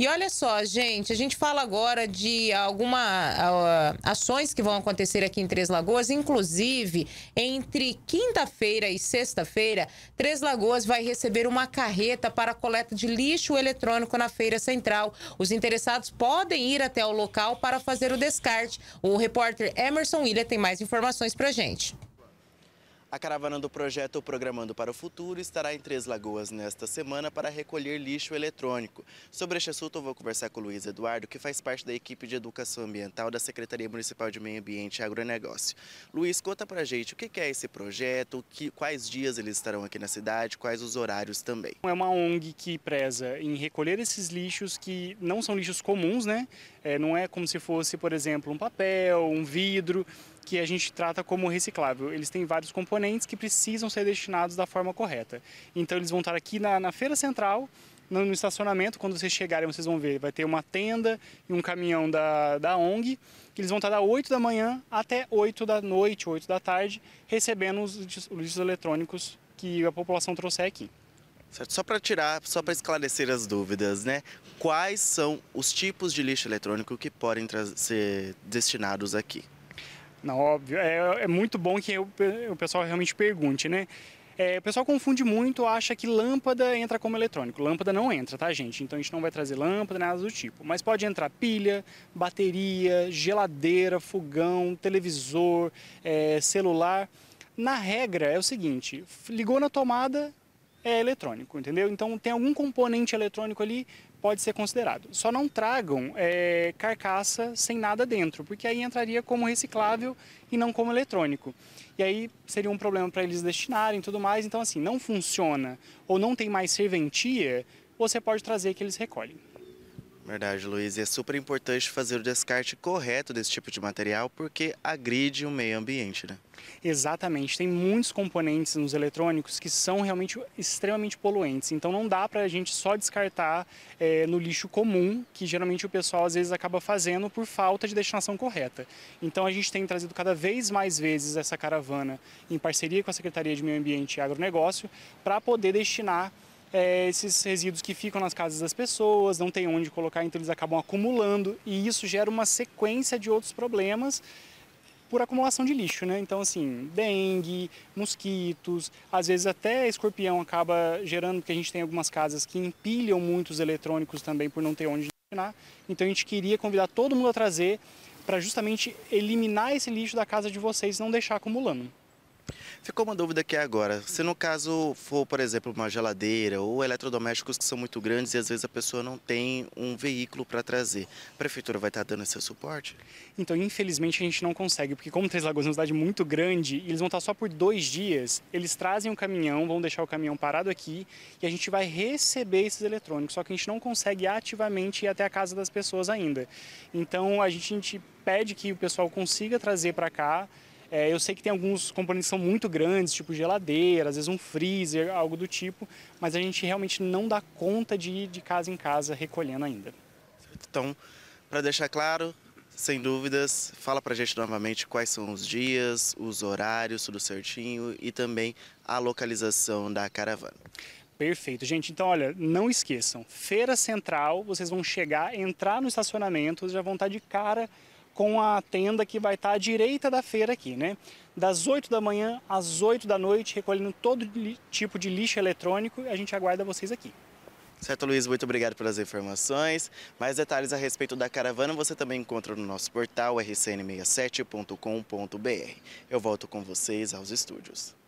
E olha só, gente, a gente fala agora de algumas ah, ações que vão acontecer aqui em Três Lagoas, inclusive entre quinta-feira e sexta-feira, Três Lagoas vai receber uma carreta para coleta de lixo eletrônico na Feira Central. Os interessados podem ir até o local para fazer o descarte. O repórter Emerson William tem mais informações para gente. A caravana do projeto Programando para o Futuro estará em Três Lagoas nesta semana para recolher lixo eletrônico. Sobre este assunto, eu vou conversar com o Luiz Eduardo, que faz parte da equipe de educação ambiental da Secretaria Municipal de Meio Ambiente e Agronegócio. Luiz, conta pra gente o que é esse projeto, quais dias eles estarão aqui na cidade, quais os horários também. É uma ONG que preza em recolher esses lixos que não são lixos comuns, né? É, não é como se fosse, por exemplo, um papel, um vidro que a gente trata como reciclável. Eles têm vários componentes que precisam ser destinados da forma correta. Então eles vão estar aqui na, na feira central, no, no, estacionamento, quando vocês chegarem vocês vão ver, vai ter uma tenda e um caminhão da, da ONG, que eles vão estar da 8 da manhã até 8 da noite, 8 da tarde, recebendo os lixos eletrônicos que a população trouxer aqui. Certo. Só para tirar, só para esclarecer as dúvidas, né? Quais são os tipos de lixo eletrônico que podem ser destinados aqui? Não, óbvio. É, é muito bom que eu, o pessoal realmente pergunte, né? É, o pessoal confunde muito, acha que lâmpada entra como eletrônico. Lâmpada não entra, tá, gente? Então a gente não vai trazer lâmpada, nada do tipo. Mas pode entrar pilha, bateria, geladeira, fogão, televisor, é, celular. Na regra é o seguinte: ligou na tomada, é eletrônico, entendeu? Então tem algum componente eletrônico ali pode ser considerado. Só não tragam é, carcaça sem nada dentro, porque aí entraria como reciclável e não como eletrônico. E aí seria um problema para eles destinarem e tudo mais. Então, assim, não funciona ou não tem mais serventia, você pode trazer que eles recolhem. Verdade, Luiz. E é super importante fazer o descarte correto desse tipo de material porque agride o meio ambiente, né? Exatamente. Tem muitos componentes nos eletrônicos que são realmente extremamente poluentes. Então não dá para a gente só descartar é, no lixo comum, que geralmente o pessoal às vezes acaba fazendo por falta de destinação correta. Então a gente tem trazido cada vez mais vezes essa caravana em parceria com a Secretaria de Meio Ambiente e Agronegócio para poder destinar é, esses resíduos que ficam nas casas das pessoas, não tem onde colocar, então eles acabam acumulando e isso gera uma sequência de outros problemas por acumulação de lixo, né? Então, assim, dengue, mosquitos, às vezes até escorpião acaba gerando, porque a gente tem algumas casas que empilham muitos eletrônicos também por não ter onde destinar. Então, a gente queria convidar todo mundo a trazer para justamente eliminar esse lixo da casa de vocês e não deixar acumulando. Ficou uma dúvida aqui agora. Se no caso for, por exemplo, uma geladeira ou eletrodomésticos que são muito grandes e às vezes a pessoa não tem um veículo para trazer, a prefeitura vai estar tá dando esse suporte? Então, infelizmente, a gente não consegue, porque como Três Lagoas é uma cidade muito grande e eles vão estar tá só por dois dias, eles trazem o um caminhão, vão deixar o caminhão parado aqui e a gente vai receber esses eletrônicos, só que a gente não consegue ativamente ir até a casa das pessoas ainda. Então, a gente, a gente pede que o pessoal consiga trazer para cá é, eu sei que tem alguns componentes que são muito grandes, tipo geladeira, às vezes um freezer, algo do tipo, mas a gente realmente não dá conta de ir de casa em casa recolhendo ainda. Então, para deixar claro, sem dúvidas, fala para a gente novamente quais são os dias, os horários, tudo certinho e também a localização da caravana. Perfeito, gente. Então, olha, não esqueçam, Feira Central, vocês vão chegar, entrar no estacionamento, já vão estar de cara com a tenda que vai estar à direita da feira aqui, né? Das 8 da manhã às 8 da noite, recolhendo todo tipo de lixo eletrônico. A gente aguarda vocês aqui. Certo, Luiz, muito obrigado pelas informações. Mais detalhes a respeito da caravana você também encontra no nosso portal rcn67.com.br. Eu volto com vocês aos estúdios.